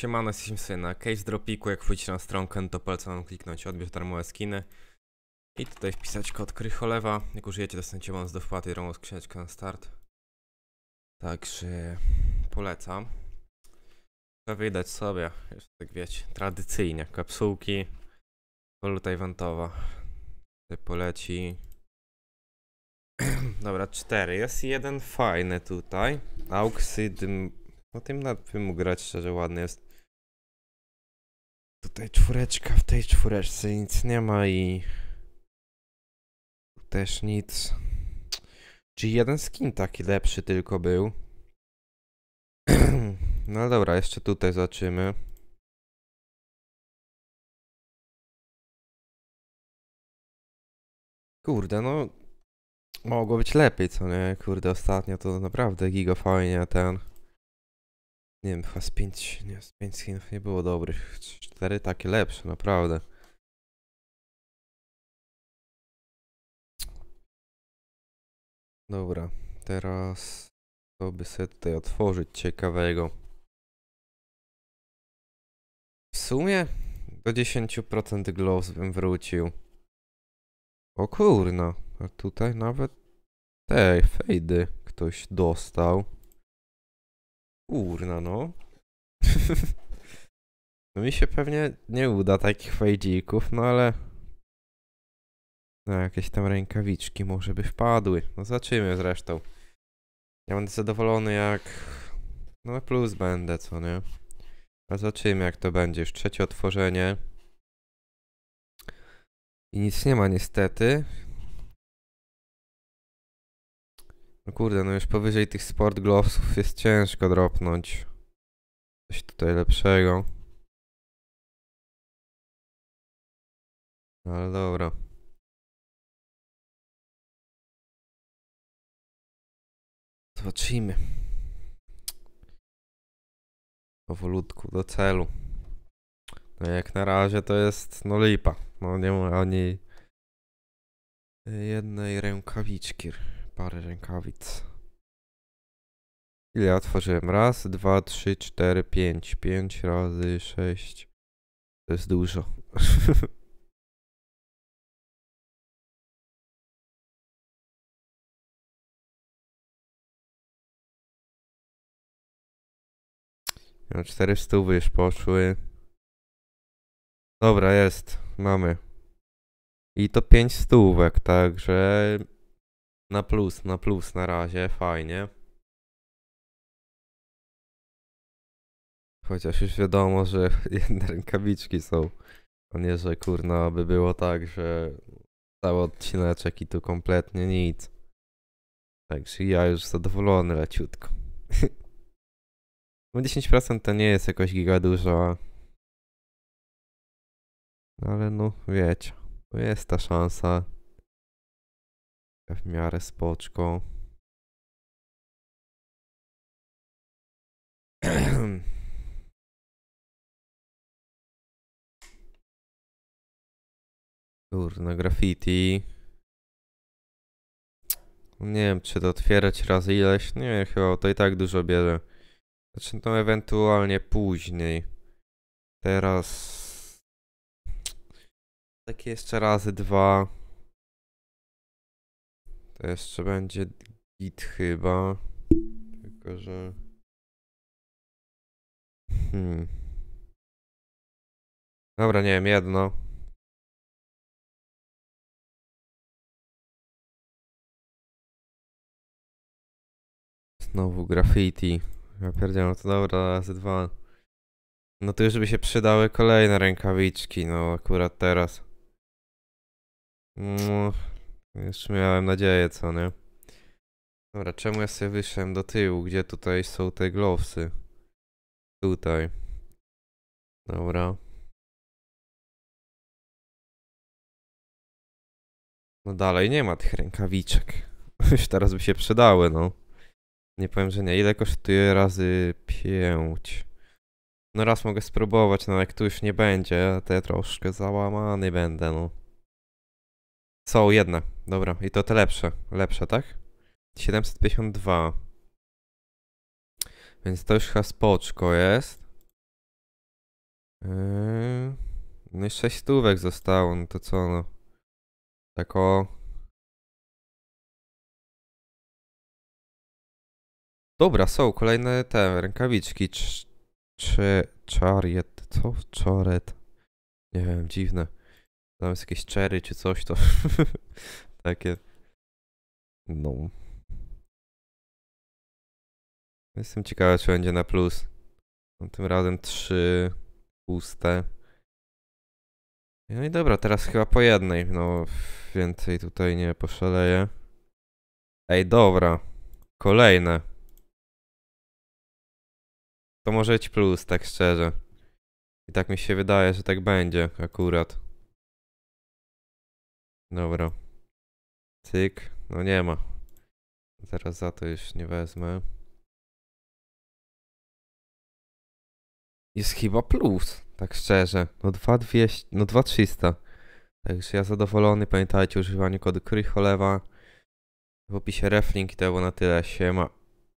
Siemano, jesteśmy sobie na case dropiku, jak wchodzicie na stronkę to polecam mam kliknąć odbierz darmowe skiny i tutaj wpisać kod Krycholewa, jak użyjecie dostaniecie bonus do wpłaty darmową skrzyneczkę na start także polecam widać sobie, już tak wiecie, tradycyjnie kapsułki waluta eventowa tutaj poleci dobra, cztery, jest jeden fajny tutaj Auksy, o tym no tym nad grać szczerze ładny jest Tutaj czwóreczka, w tej czwóreczce nic nie ma i... Tu też nic. Czyli jeden skin taki lepszy tylko był. no dobra, jeszcze tutaj zobaczymy. Kurde, no... Mogło być lepiej, co nie? Kurde, ostatnio to naprawdę giga fajnie ten nie wiem, chyba z 5, nie, z 5 skinów nie było dobrych. 4 takie lepsze, naprawdę. Dobra, teraz to by sobie tutaj otworzyć ciekawego. W sumie do 10% gloss bym wrócił. O kurna, a tutaj nawet te fejdy ktoś dostał. Kurna no. no mi się pewnie nie uda takich fejdzików, no ale... No jakieś tam rękawiczki może by wpadły. No zobaczymy zresztą. Ja będę zadowolony jak... No plus będę, co nie? A no zobaczymy jak to będzie. Już trzecie otworzenie. I nic nie ma niestety. No kurde, no już powyżej tych sport glowsów jest ciężko dropnąć. Coś tutaj lepszego. No ale dobra. Zobaczymy. Powolutku do celu. No jak na razie to jest no lipa. No nie ma ani jednej rękawiczki. Parę rękawic. Ile otworzyłem? Raz, dwa, trzy, cztery, pięć. Pięć razy sześć. To jest dużo. No, cztery stówy już poszły. Dobra, jest. Mamy. I to pięć stówek, także na plus, na plus na razie, fajnie. Chociaż już wiadomo, że jedne rękawiczki są. A nie, że kurna by było tak, że cały odcineczek i tu kompletnie nic. Także ja już zadowolony leciutko. 10% no, to nie jest jakoś giga dużo. No, ale no wiecie, jest ta szansa w miarę spoczko. Kurna, graffiti. Nie wiem, czy to otwierać raz ileś. Nie, chyba to i tak dużo bierze. Znaczy to no, ewentualnie później. Teraz... Takie jeszcze razy dwa. To jeszcze będzie git chyba. Tylko, że... Hmm. Dobra, nie wiem, jedno. Znowu graffiti. Ja pierdziałem, no to dobra, razy dwa. No to już by się przydały kolejne rękawiczki, no akurat teraz. No, jeszcze miałem nadzieję, co nie? Dobra, czemu ja sobie wyszedłem do tyłu? Gdzie tutaj są te glowsy? Tutaj. Dobra. No dalej nie ma tych rękawiczek. Już teraz by się przydały, no. Nie powiem, że nie. Ile kosztuje razy 5? No raz mogę spróbować, no jak tu już nie będzie, to ja troszkę załamany będę, no. Są jedne. Dobra, i to te lepsze. Lepsze, tak? 752. Więc to już chyba spoczko jest. Yy... No i 6 stówek zostało, no to co no. Tak o... Dobra, są kolejne te rękawiczki. Czy... Czariet... Co? Czoret. Nie wiem, dziwne. Zamiast jakieś cherry czy coś, to takie. No. Jestem ciekawy, czy będzie na plus. Mam no, tym razem trzy puste. No i dobra, teraz chyba po jednej. No, więcej tutaj nie poszaleję. Ej, dobra. Kolejne. To może być plus, tak szczerze. I tak mi się wydaje, że tak będzie akurat. Dobra. Cyk. No nie ma. Zaraz za to już nie wezmę. Jest chyba plus, tak szczerze. No 2200, no 2300. Także ja zadowolony. Pamiętajcie o używaniu kodu Krycholewa. W opisie reflink i to było na tyle. Siema.